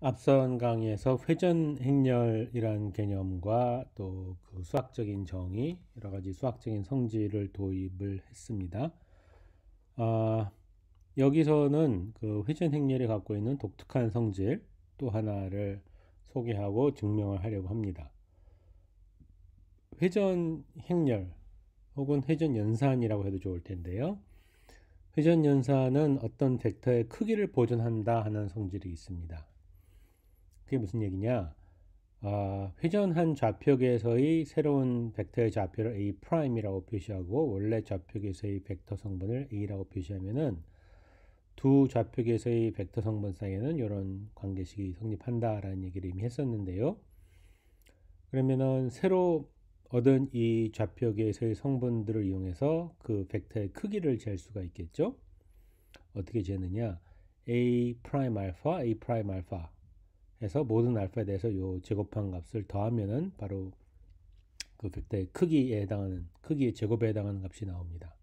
앞선 강의에서 회전 행렬이란 개념과 또 그 수학적인 정의, 여러 가지 수학적인 성질을 도입을 했습니다. 아, 여기서는 그 회전 행렬이 갖고 있는 독특한 성질 또 하나를 소개하고 증명을 하려고 합니다. 회전 행렬 혹은 회전 연산이라고 해도 좋을 텐데요. 회전 연산은 어떤 벡터의 크기를 보존한다 하는 성질이 있습니다. 그게 무슨 얘기냐? 아, 회전한 좌표계에서의 새로운 벡터의 좌표를 a 프라임이라고 표시하고 원래 좌표계에서의 벡터 성분을 a라고 표시하면은 두 좌표계에서의 벡터 성분 사이에는 이런 관계식이 성립한다라는 얘기를 이미 했었는데요. 그러면은 새로 얻은 이 좌표계에서의 성분들을 이용해서 그 벡터의 크기를 잴 수가 있겠죠. 어떻게 재느냐? a 프라임 알파, a 프라임 알파 해서 모든 알파에 대해서 요 제곱한 값을 더하면은 바로 그 그때 크기에 해당하는 크기의 제곱에 해당하는 값이 나옵니다.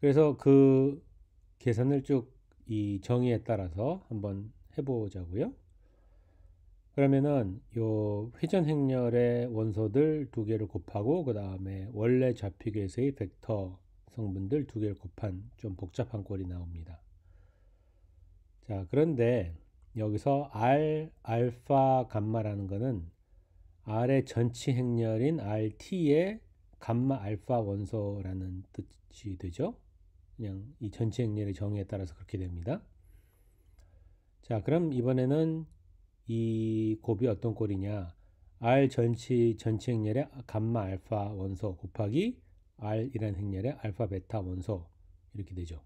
그래서 그 계산을 쭉 이 정의에 따라서 한번 해보자고요. 그러면은 요 회전 행렬의 원소들 두 개를 곱하고 그 다음에 원래 좌표계에서의 벡터 성분들 두 개를 곱한 좀 복잡한 꼴이 나옵니다. 자 그런데 여기서 R 알파 감마라는 거는 R의 전치 행렬인 RT의 감마 알파 원소라는 뜻이 되죠. 그냥 이 전치 행렬의 정의에 따라서 그렇게 됩니다. 자, 그럼 이번에는 이 곱이 어떤 꼴이냐? R 전치 전치 행렬의 감마 알파 원소 곱하기 R이라는 행렬의 알파 베타 원소 이렇게 되죠.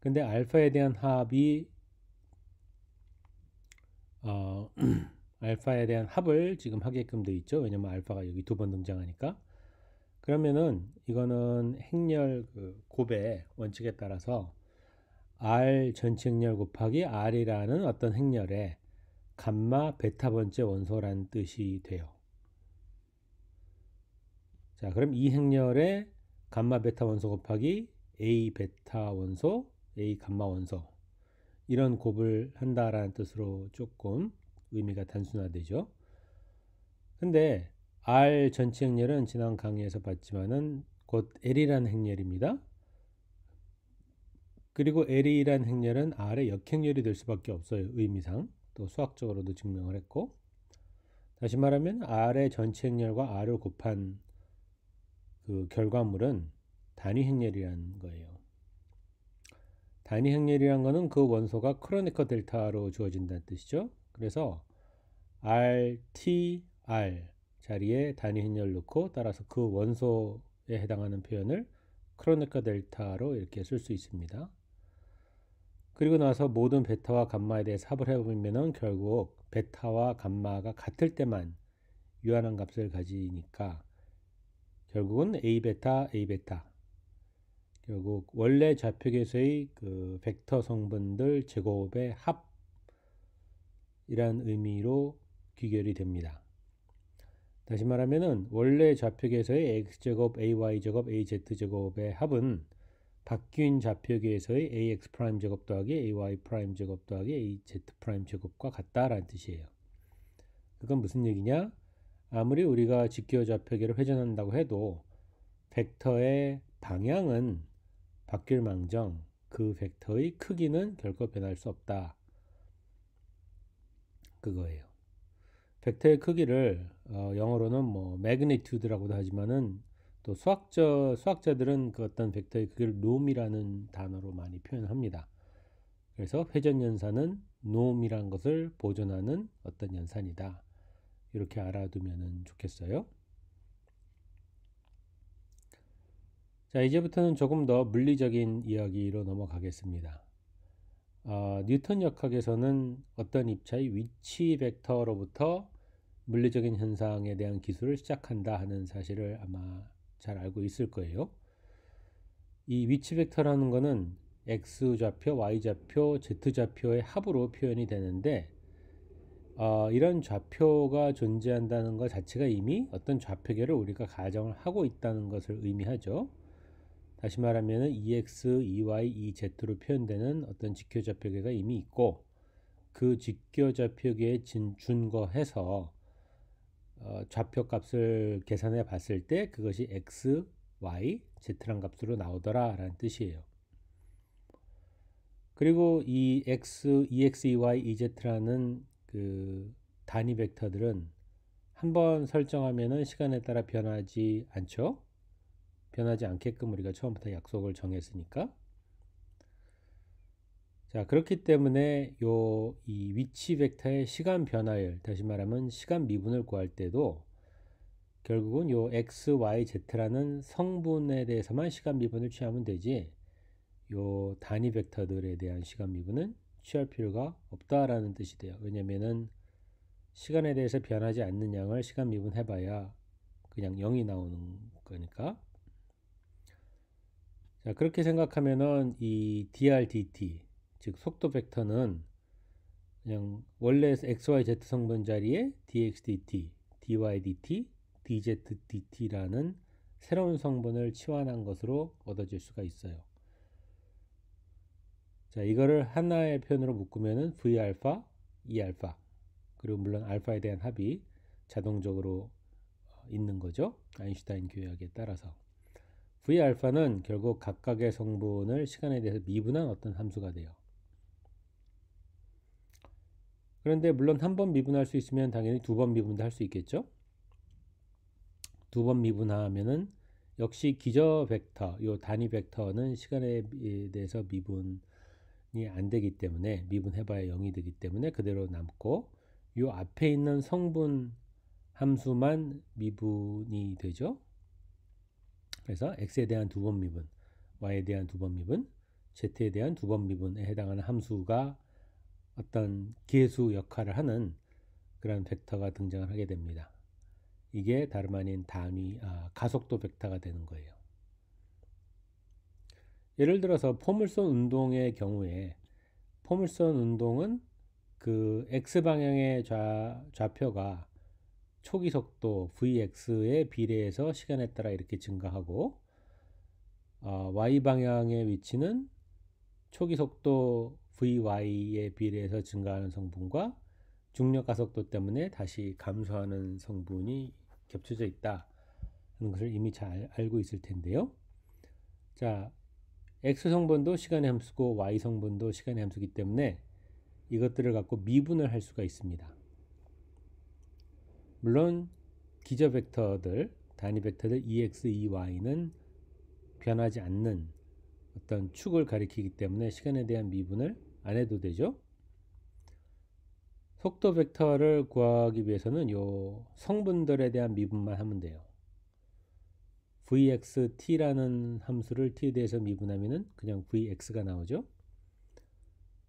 근데 알파에 대한 합이 어, 알파에 대한 합을 지금 하게끔 돼 있죠. 왜냐면 알파가 여기 두 번 등장하니까. 그러면은 이거는 행렬 그 곱의 원칙에 따라서 R 전체 행렬 곱하기 R이라는 어떤 행렬의 감마 베타 번째 원소란 뜻이 돼요. 자, 그럼 이 행렬의 감마 베타 원소 곱하기 A 베타 원소, A 감마 원소 이런 곱을 한다라는 뜻으로 조금 의미가 단순화되죠. 근데 R 전체 행렬은 지난 강의에서 봤지만은 곧 L이란 행렬입니다. 그리고 L이란 행렬은 R의 역행렬이 될 수밖에 없어요. 의미상. 또 수학적으로도 증명을 했고. 다시 말하면 R의 전체 행렬과 R을 곱한 그 결과물은 단위 행렬이라는 거예요. 단위 행렬이란 거는 그 원소가 크로니커 델타로 주어진다는 뜻이죠. 그래서 R, T, R 자리에 단위 행렬 놓고 따라서 그 원소에 해당하는 표현을 크로니커 델타로 이렇게 쓸 수 있습니다. 그리고 나서 모든 베타와 감마에 대해 삽을 해보면 결국 베타와 감마가 같을 때만 유한한 값을 가지니까 결국은 A베타, A베타 결국 원래 좌표계에서의그 벡터 성분들 제곱의 합이란 의미로 귀결이 됩니다. 다시 말하면은 원래 좌표계에서의 x제곱, ay제곱, az제곱의 합은 바뀐 좌표계에서의 ax 프라임 제곱 더하기 ay 프라임 제곱 더하기 az 프라임 제곱과 같다라는 뜻이에요. 그건 무슨 얘기냐? 아무리 우리가 직교 좌표계를 회전한다고 해도 벡터의 방향은 바뀔망정 그 벡터의 크기는 결코 변할 수 없다. 그거예요. 벡터의 크기를 어, 영어로는 뭐 magnitude라고도 하지만은 또 수학자 수학자들은 그 어떤 벡터의 크기를 놈이라는 단어로 많이 표현합니다. 그래서 회전 연산은 놈이란 것을 보존하는 어떤 연산이다. 이렇게 알아두면 좋겠어요. 자, 이제부터는 조금 더 물리적인 이야기로 넘어가겠습니다. 어, 뉴턴 역학에서는 어떤 입차의 위치 벡터로부터 물리적인 현상에 대한 기술을 시작한다 하는 사실을 아마 잘 알고 있을 거예요. 이 위치 벡터라는 거는 x좌표, y좌표, z좌표의 합으로 표현이 되는데 어, 이런 좌표가 존재한다는 것 자체가 이미 어떤 좌표계를 우리가 가정을 하고 있다는 것을 의미하죠. 다시 말하면 EX, EY, EZ로 표현되는 어떤 직교좌표계가 이미 있고 그 직교좌표계에 준거해서 어, 좌표값을 계산해 봤을 때 그것이 X, Y, Z란 값으로 나오더라 라는 뜻이에요. 그리고 이 X, EX, EY, EZ라는 그 단위 벡터들은 한번 설정하면 시간에 따라 변하지 않죠. 변하지 않게끔 우리가 처음부터 약속을 정했으니까. 자, 그렇기 때문에 요 이 위치 벡터의 시간 변화율, 다시 말하면 시간 미분을 구할 때도 결국은 요 x, y, z라는 성분에 대해서만 시간 미분을 취하면 되지 요 단위 벡터들에 대한 시간 미분은 취할 필요가 없다라는 뜻이 돼요. 왜냐면은 시간에 대해서 변하지 않는 양을 시간 미분해봐야 그냥 0이 나오는 거니까 자, 그렇게 생각하면은 이 drdt 즉 속도 벡터는 그냥 원래 xyz 성분 자리에 dxdt, dydt, dzdt라는 새로운 성분을 치환한 것으로 얻어질 수가 있어요. 자, 이거를 하나의 표현으로 묶으면은 vα, eα 그리고 물론 알파에 대한 합이 자동적으로 있는 거죠. 아인슈타인 교역에 따라서. V알파는 결국 각각의 성분을 시간에 대해서 미분한 어떤 함수가 돼요. 그런데 물론 한 번 미분할 수 있으면 당연히 두 번 미분도 할 수 있겠죠. 두 번 미분하면은 역시 기저 벡터, 요 단위 벡터는 시간에 대해서 미분이 안 되기 때문에 미분해봐야 0이 되기 때문에 그대로 남고 요 앞에 있는 성분 함수만 미분이 되죠. 그래서 x에 대한 두 번 미분, y에 대한 두 번 미분, z에 대한 두 번 미분에 해당하는 함수가 어떤 기회수 역할을 하는 그런 벡터가 등장을 하게 됩니다. 이게 다름 아닌 단위 아, 가속도 벡터가 되는 거예요. 예를 들어서 포물선 운동의 경우에 포물선 운동은 그 x 방향의 좌, 좌표가 초기 속도 v x 의비례에서 시간에 따라 이렇게 증가하고 어, y 방향의 위치는 초기 속도 v y 의비례에서 증가하는 성분과 중력 가속도 때문에 다시 감소하는 성분이 겹쳐져 있다 하는 것을 이미 잘 알고 있을 텐데요. 자, x 성분도 시간의 함수고 y 성분도 시간의 함수이기 때문에 이것들을 갖고 미분을 할 수가 있습니다. 물론 기저 벡터들, 단위 벡터들 EX, EY는 변하지 않는 어떤 축을 가리키기 때문에 시간에 대한 미분을 안 해도 되죠. 속도 벡터를 구하기 위해서는 요 성분들에 대한 미분만 하면 돼요. vxt라는 함수를 t에 대해서 미분하면 그냥 vx가 나오죠.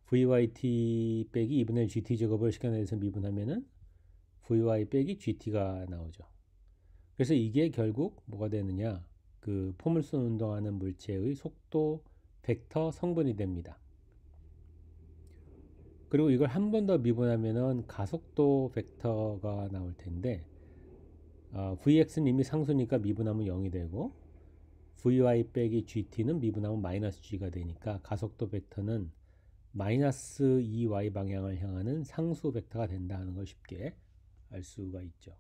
vyt 빼기 2분의 gt 제곱을 시간에 대해서 미분하면은 VY 빼기 GT가 나오죠. 그래서 이게 결국 뭐가 되느냐? 그 포물선 운동하는 물체의 속도 벡터 성분이 됩니다. 그리고 이걸 한 번 더 미분하면은 가속도 벡터가 나올 텐데 어, 아, vx는 이미 상수니까 미분하면 0이 되고 vy 빼기 gt는 미분하면 마이너스 g가 되니까 가속도 벡터는 마이너스 2y 방향을 향하는 상수 벡터가 된다 는걸 쉽게 알 수가 있죠.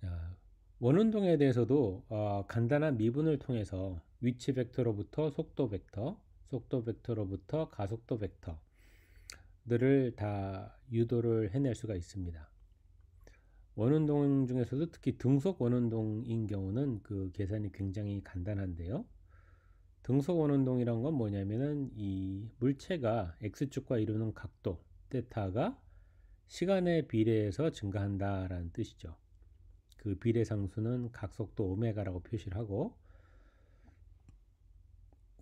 자, 원운동에 대해서도 어, 간단한 미분을 통해서 위치 벡터로부터 속도 벡터, 속도 벡터로부터 가속도 벡터들을 다 유도를 해낼 수가 있습니다. 원운동 중에서도 특히 등속 원운동인 경우는 그 계산이 굉장히 간단한데요. 등속원운동이란건 뭐냐면은 이 물체가 x축과 이루는 각도 테타가 시간에 비례해서 증가한다라는 뜻이죠. 그 비례 상수는 각속도 오메가라고 표시를 하고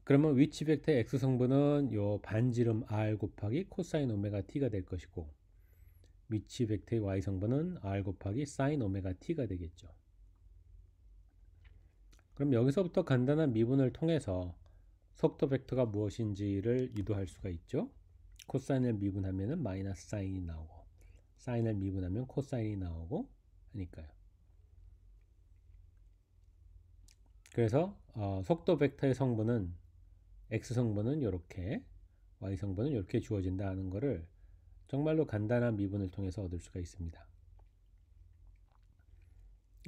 그러면 위치 벡터 x 성분은 요 반지름 r 곱하기 코사인 오메가 t가 될 것이고 위치 벡터의 y 성분은 r 곱하기 사인 오메가 t가 되겠죠. 그럼 여기서부터 간단한 미분을 통해서 속도 벡터가 무엇인지를 유도할 수가 있죠. 코사인을 미분하면 마이너스 사인이 나오고 사인을 미분하면 코사인이 나오고 하니까요. 그래서 어, 속도 벡터의 성분은 x 성분은 이렇게 y 성분은 이렇게 주어진다 는 것을 정말로 간단한 미분을 통해서 얻을 수가 있습니다.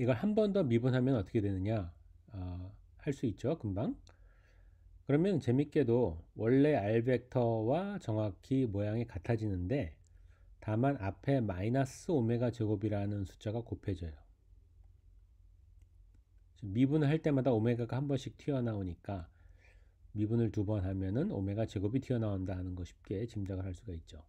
이걸 한 번 더 미분하면 어떻게 되느냐? 어, 할수 있죠. 금방. 그러면 재밌게도 원래 R 벡터와 정확히 모양이 같아지는데 다만 앞에 마이너스 오메가 제곱이라는 숫자가 곱해져요. 미분을 할 때마다 오메가가 한 번씩 튀어나오니까 미분을 두 번 하면은 오메가 제곱이 튀어나온다 하는 거 쉽게 짐작을 할 수가 있죠.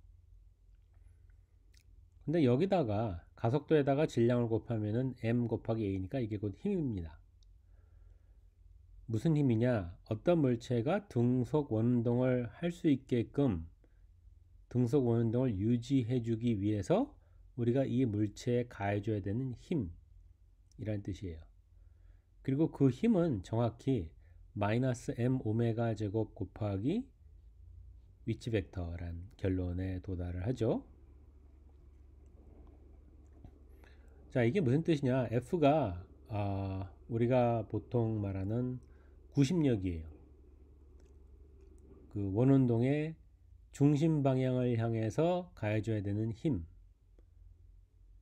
근데 여기다가 가속도에다가 질량을 곱하면은 m 곱하기 a니까 이게 곧 힘입니다. 무슨 힘이냐? 어떤 물체가 등속 원운동을 할 수 있게끔 등속 원운동을 유지해 주기 위해서 우리가 이 물체에 가해줘야 되는 힘이란 뜻이에요. 그리고 그 힘은 정확히 마이너스 m 오메가 제곱 곱하기 위치 벡터란 결론에 도달을 하죠. 자, 이게 무슨 뜻이냐? F가 아, 우리가 보통 말하는 90역이에요. 그 원운동의 중심 방향을 향해서 가해줘야 되는 힘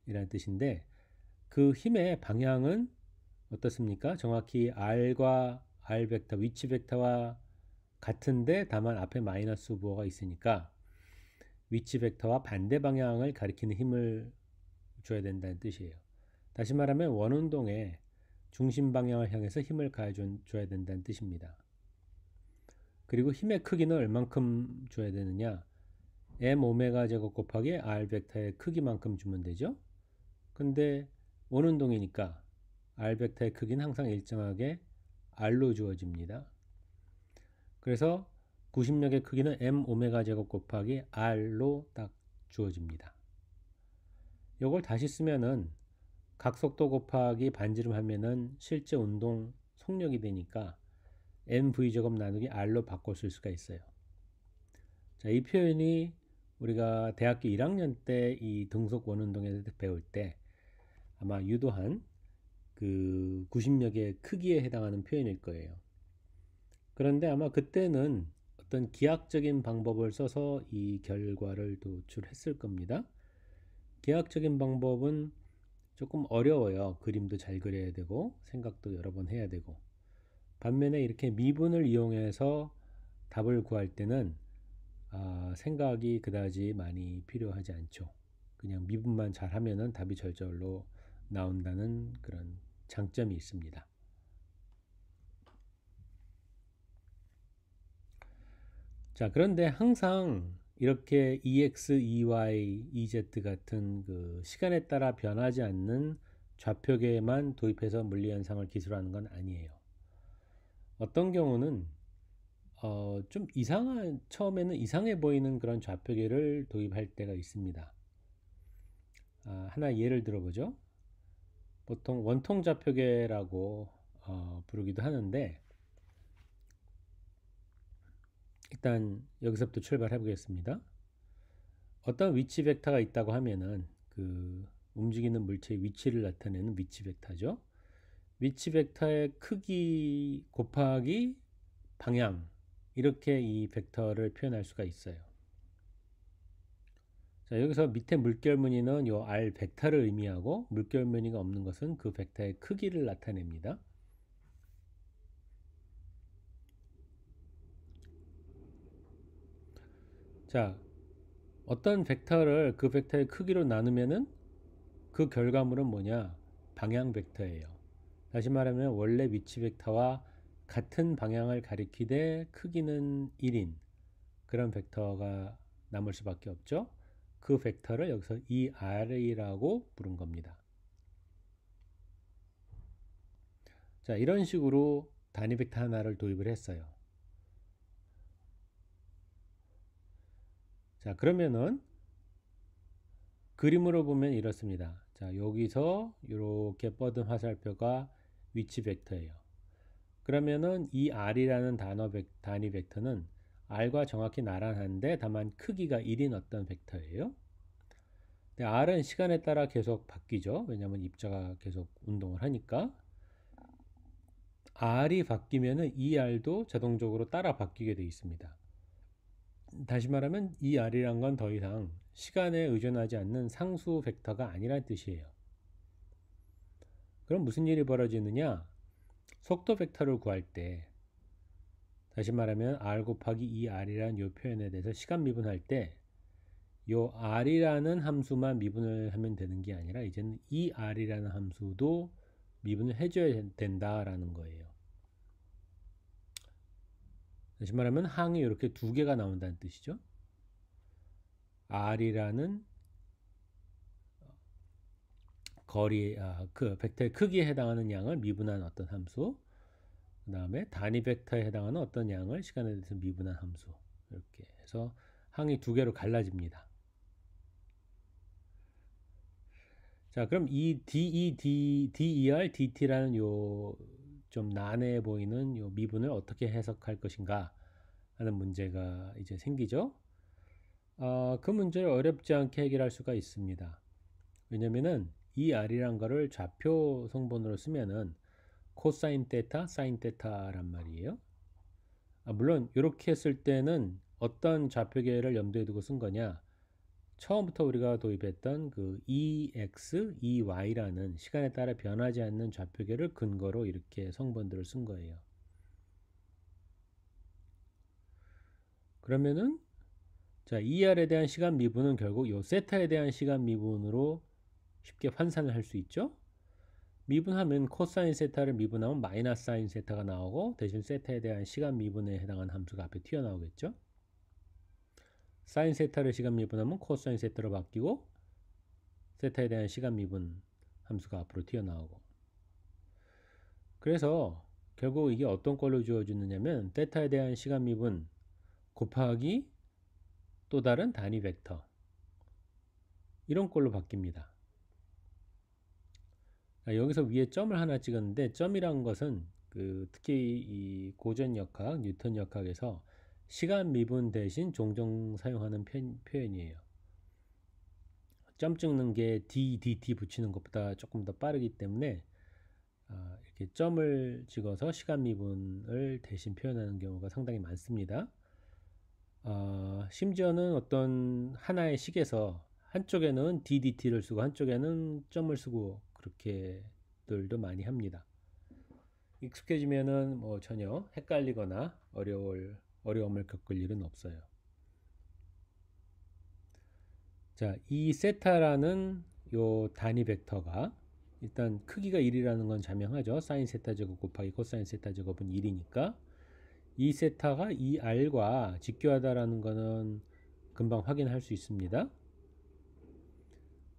이란 뜻인데 그 힘의 방향은 어떻습니까? 정확히 R과 R 벡터, 위치 벡터와 같은데 다만 앞에 마이너스 부호가 있으니까 위치 벡터와 반대 방향을 가리키는 힘을 줘야 된다는 뜻이에요. 다시 말하면 원운동의 중심 방향을 향해서 힘을 가해줘야 된다는 뜻입니다. 그리고 힘의 크기는 얼만큼 줘야 되느냐? m 오메가 제곱 곱하기 r 벡터의 크기만큼 주면 되죠. 근데 오는 동이니까 r 벡터의 크기는 항상 일정하게 r로 주어집니다. 그래서 구심력의 크기는 m 오메가 제곱 곱하기 r로 딱 주어집니다. 이걸 다시 쓰면은 각속도 곱하기 반지름 하면은 실제 운동 속력이 되니까 mv 제곱 나누기 r로 바꿔 쓸 수가 있어요. 자, 이 표현이 우리가 대학교 1학년 때 이 등속 원운동에 대 배울 때 아마 유도한 그 90역의 크기에 해당하는 표현일 거예요. 그런데 아마 그때는 어떤 기하학적인 방법을 써서 이 결과를 도출했을 겁니다. 기하학적인 방법은 조금 어려워요. 그림도 잘 그려야 되고 생각도 여러 번 해야 되고 반면에 이렇게 미분을 이용해서 답을 구할 때는 아, 생각이 그다지 많이 필요하지 않죠. 그냥 미분만 잘하면은 답이 절절로 나온다는 그런 장점이 있습니다. 자, 그런데 항상 이렇게 EX, EY, EZ 같은 그 시간에 따라 변하지 않는 좌표계만 에 도입해서 물리현상을 기술하는 건 아니에요. 어떤 경우는 어, 좀 이상한 처음에는 이상해 보이는 그런 좌표계를 도입할 때가 있습니다. 아, 하나 예를 들어보죠. 보통 원통 좌표계라고 어, 부르기도 하는데 일단 여기서부터 출발해 보겠습니다. 어떤 위치 벡터가 있다고 하면은 그 움직이는 물체의 위치를 나타내는 위치 벡터죠. 위치 벡터의 크기 곱하기 방향 이렇게 이 벡터를 표현할 수가 있어요. 자, 여기서 밑에 물결 무늬는 요 r 벡터를 의미하고 물결 무늬가 없는 것은 그 벡터의 크기를 나타냅니다. 자, 어떤 벡터를 그 벡터의 크기로 나누면은 그 결과물은 뭐냐? 방향 벡터예요. 다시 말하면 원래 위치 벡터와 같은 방향을 가리키되 크기는 1인 그런 벡터가 남을 수밖에 없죠. 그 벡터를 여기서 ERA라고 부른 겁니다. 자, 이런 식으로 단위 벡터 하나를 도입을 했어요. 자 그러면은 그림으로 보면 이렇습니다. 자 여기서 이렇게 뻗은 화살표가 위치 벡터예요. 그러면은 이 r이라는 단어 벡, 단위 벡터는 r과 정확히 나란한데 다만 크기가 1인 어떤 벡터예요. 근데 r은 시간에 따라 계속 바뀌죠. 왜냐하면 입자가 계속 운동을 하니까 r이 바뀌면은 이 r도 자동적으로 따라 바뀌게 되어 있습니다. 다시 말하면 이 R이란 건 더 이상 시간에 의존하지 않는 상수 벡터가 아니란 뜻이에요. 그럼 무슨 일이 벌어지느냐? 속도 벡터를 구할 때 다시 말하면 r 곱하기 이 r 이란요 표현에 대해서 시간 미분할 때 요 r이라는 함수만 미분을 하면 되는 게 아니라 이제는 이 r 이라는 함수도 미분을 해줘야 된다라는 거예요. 다시 말하면 항이 이렇게 두 개가 나온다는 뜻이죠. R이라는 거리 아, 그 벡터의 크기에 해당하는 양을 미분한 어떤 함수 그 다음에 단위 벡터에 해당하는 어떤 양을 시간에 대해서 미분한 함수 이렇게 해서 항이 두 개로 갈라집니다. 자 그럼 이 DE, D, e DER, DT라는 요좀 난해해 보이는 이 미분을 어떻게 해석할 것인가 하는 문제가 이제 생기죠. 아, 그 문제를 어렵지 않게 해결할 수가 있습니다. 왜냐면은 이 r이란 거를 좌표 성분으로 쓰면은 코사인 데타 사인 데타란 말이에요. 아, 물론 이렇게 했을 때는 어떤 좌표계를 염두에 두고 쓴 거냐 처음부터 우리가 도입했던 그 EX, EY라는 시간에 따라 변하지 않는 좌표계를 근거로 이렇게 성분들을 쓴 거예요. 그러면은 자, ER에 대한 시간 미분은 결국 요 세타에 대한 시간 미분으로 쉽게 환산을 할 수 있죠. 미분하면 코사인 세타를 미분하면 마이너스 사인 세타가 나오고 대신 세타에 대한 시간 미분에 해당하는 함수가 앞에 튀어나오겠죠. 사인 세타를 시간 미분하면 코사인 세타로 바뀌고 세타에 대한 시간 미분 함수가 앞으로 튀어나오고 그래서 결국 이게 어떤 걸로 주어지느냐면 세타에 대한 시간 미분 곱하기 또 다른 단위 벡터 이런 걸로 바뀝니다. 아, 여기서 위에 점을 하나 찍었는데 점이라는 것은 그 특히 이 고전 역학, 뉴턴 역학에서 시간 미분 대신 종종 사용하는 표현이에요. 점 찍는 게 d, dt 붙이는 것보다 조금 더 빠르기 때문에 아, 이렇게 점을 찍어서 시간 미분을 대신 표현하는 경우가 상당히 많습니다. 아, 심지어는 어떤 하나의 식에서 한쪽에는 ddt를 쓰고 한쪽에는 점을 쓰고 그렇게들도 많이 합니다. 익숙해지면은 뭐 전혀 헷갈리거나 어려울 어려움을 겪을 일은 없어요. 자, 이 세타라는 요 단위 벡터가 일단 크기가 1이라는 건 자명하죠. 사인 세타 제곱 곱하기 코사인 세타 제곱은 1이니까 이 세타가 이 r과 직교하다라는 거는 금방 확인할 수 있습니다.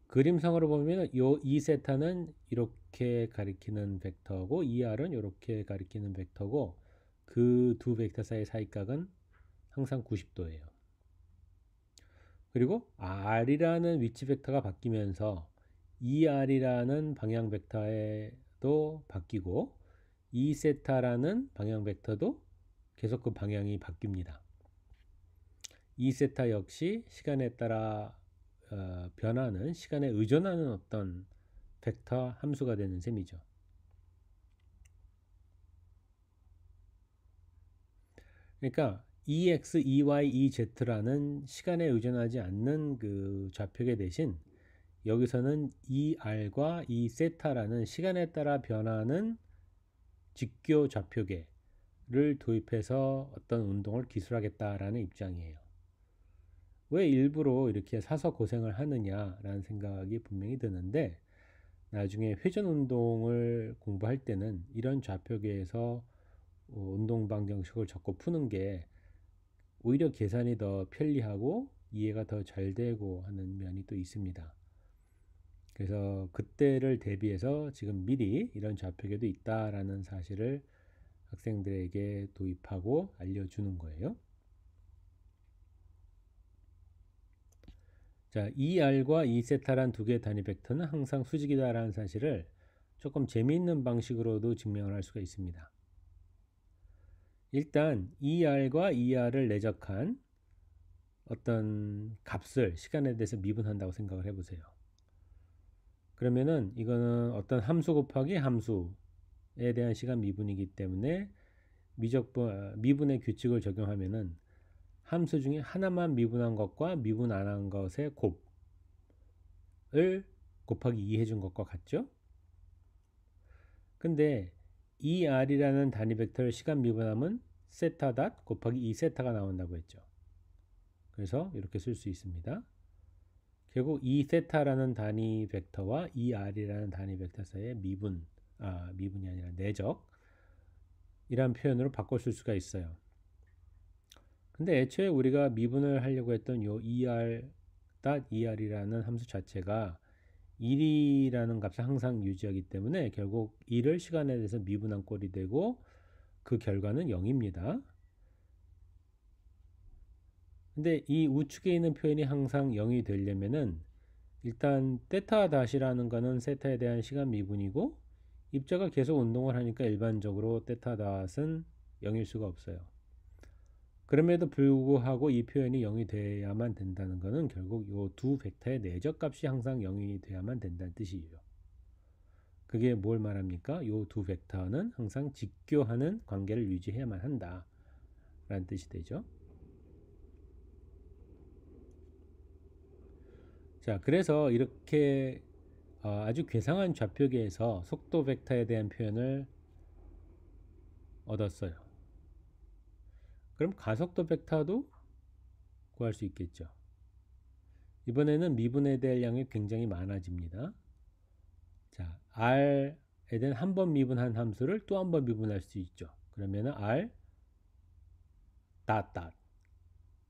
그림상으로 보면 요이 세타는 이렇게 가리키는 벡터고 이 r은 이렇게 가리키는 벡터고 그두 벡터 사이의 사이각은 항상 90도예요. 그리고 r이라는 위치 벡터가 바뀌면서 er이라는 방향 벡터에도 바뀌고 e세타라는 방향 벡터도 계속 그 방향이 바뀝니다. e 세타 역시 시간에 따라 어, 변하는 시간에 의존하는 어떤 벡터 함수가 되는 셈이죠. 그러니까 EX, EY, EZ라는 시간에 의존하지 않는 그 좌표계 대신 여기서는 ER과 E세타라는 시간에 따라 변하는 직교 좌표계를 도입해서 어떤 운동을 기술하겠다라는 입장이에요. 왜 일부러 이렇게 사서 고생을 하느냐라는 생각이 분명히 드는데 나중에 회전 운동을 공부할 때는 이런 좌표계에서 어, 운동 방정식을 적고 푸는 게 오히려 계산이 더 편리하고 이해가 더 잘 되고 하는 면이 또 있습니다. 그래서 그때를 대비해서 지금 미리 이런 좌표계도 있다라는 사실을 학생들에게 도입하고 알려주는 거예요. 자, ER과 E세타란 두 개의 단위 벡터는 항상 수직이다라는 사실을 조금 재미있는 방식으로도 증명을 할 수가 있습니다. 일단 ER과 ER을 내적한 어떤 값을 시간에 대해서 미분한다고 생각을 해보세요. 그러면은 이거는 어떤 함수 곱하기 함수에 대한 시간 미분이기 때문에 미적분 아, 미분의 규칙을 적용하면은 함수 중에 하나만 미분한 것과 미분 안 한 것의 곱을 곱하기 2 해준 것과 같죠? 근데 ER이라는 단위 벡터를 시간 미분함은 세타 닷 곱하기 2세타가 나온다고 했죠. 그래서 이렇게 쓸 수 있습니다. 결국 2세타라는 단위 벡터와 ER이라는 단위 벡터 사이의 미분, 아 미분이 아니라 내적 이란 표현으로 바꿔 쓸 수가 있어요. 근데 애초에 우리가 미분을 하려고 했던 요 ER ER이라는 함수 자체가 1이라는 값을 항상 유지하기 때문에 결국 1을 시간에 대해서 미분한 꼴이 되고 그 결과는 0입니다. 근데 이 우측에 있는 표현이 항상 0이 되려면은 일단 세타 다시라는 거는 세타에 대한 시간 미분이고 입자가 계속 운동을 하니까 일반적으로 세타 시는 0일 수가 없어요. 그럼에도 불구하고 이 표현이 0이 돼야만 된다는 것은 결국 이 두 벡터의 내적 값이 항상 0이 돼야만 된다는 뜻이에요. 그게 뭘 말합니까? 이 두 벡터는 항상 직교하는 관계를 유지해야만 한다. 라는 뜻이 되죠. 자, 그래서 이렇게 어, 아주 괴상한 좌표계에서 속도 벡터에 대한 표현을 얻었어요. 그럼 가속도 벡터도 구할 수 있겠죠. 이번에는 미분에 대한 양이 굉장히 많아집니다. 자, r에 대한 한 번 미분한 함수를 또 한 번 미분할 수 있죠. 그러면 r 닷닷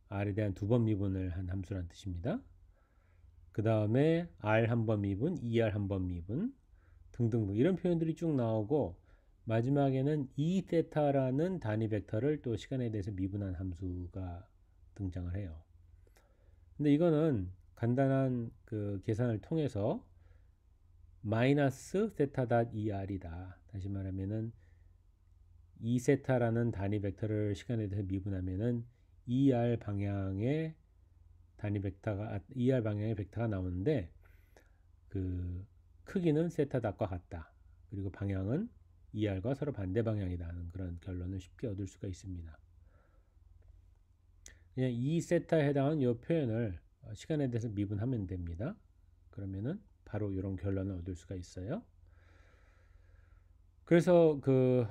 r에 대한 두 번 미분을 한 함수란 뜻입니다. 그 다음에 r 한 번 미분, er 한 번 미분 등등 이런 표현들이 쭉 나오고 마지막에는 이세타라는 단위 벡터를 또 시간에 대해서 미분한 함수가 등장을 해요. 근데 이거는 간단한 그 계산을 통해서 마이너스 세타닷 ER이다. 다시 말하면은 이세타라는 단위 벡터를 시간에 대해서 미분하면은 ER 방향의 단위 벡터가 ER 방향의 벡터가 나오는데 그 크기는 세타닷과 같다. 그리고 방향은 ER과 서로 반대 방향이라는 그런 결론을 쉽게 얻을 수가 있습니다. 그냥 E 세타에 해당하는 이 표현을 어, 시간에 대해서 미분하면 됩니다. 그러면은 바로 이런 결론을 얻을 수가 있어요. 그래서 그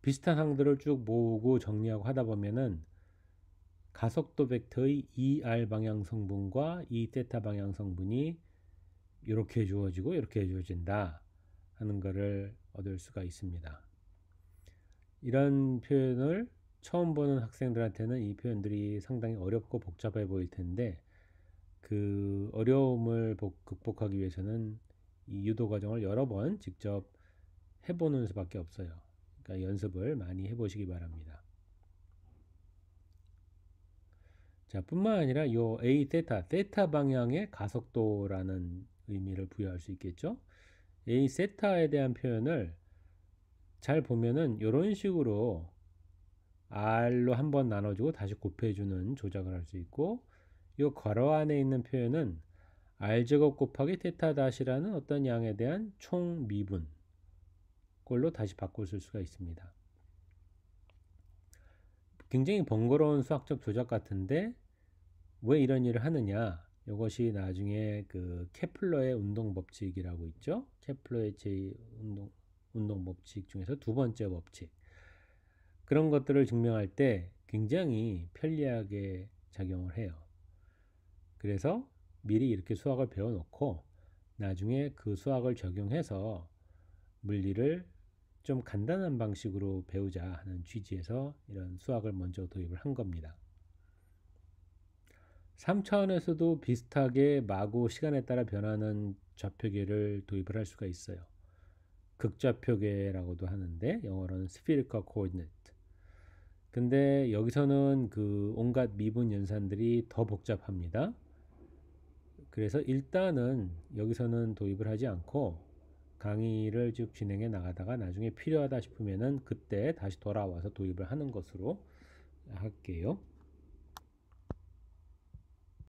비슷한 항들을 쭉 모으고 정리하고 하다 보면은 가속도 벡터의 ER 방향 성분과 E 세타 방향 성분이 이렇게 주어지고 이렇게 주어진다. 하는 것을 얻을 수가 있습니다. 이런 표현을 처음 보는 학생들한테는 이 표현들이 상당히 어렵고 복잡해 보일 텐데 그 어려움을 극복하기 위해서는 이 유도 과정을 여러 번 직접 해보는 수밖에 없어요. 그러니까 연습을 많이 해보시기 바랍니다. 자, 뿐만 아니라 요 A 세타, 세타 방향의 가속도라는 의미를 부여할 수 있겠죠. 이 세타에 대한 표현을 잘 보면은 이런 식으로 R로 한번 나눠주고 다시 곱해주는 조작을 할 수 있고 이 괄호 안에 있는 표현은 R제곱 곱하기 테타 다시라는 어떤 양에 대한 총 미분 걸로 다시 바꿔 쓸 수가 있습니다. 굉장히 번거로운 수학적 조작 같은데 왜 이런 일을 하느냐 이것이 나중에 그 케플러의 운동 법칙이라고 있죠. 케플러의 제 운동 운동 법칙 중에서 두 번째 법칙. 그런 것들을 증명할 때 굉장히 편리하게 작용을 해요. 그래서 미리 이렇게 수학을 배워 놓고 나중에 그 수학을 적용해서 물리를 좀 간단한 방식으로 배우자 하는 취지에서 이런 수학을 먼저 도입을 한 겁니다. 3차원에서도 비슷하게 마구 시간에 따라 변하는 좌표계를 도입을 할 수가 있어요. 극좌표계라고도 하는데 영어로는 spherical coordinate. 근데 여기서는 그 온갖 미분 연산들이 더 복잡합니다. 그래서 일단은 여기서는 도입을 하지 않고 강의를 쭉 진행해 나가다가 나중에 필요하다 싶으면은 그때 다시 돌아와서 도입을 하는 것으로 할게요.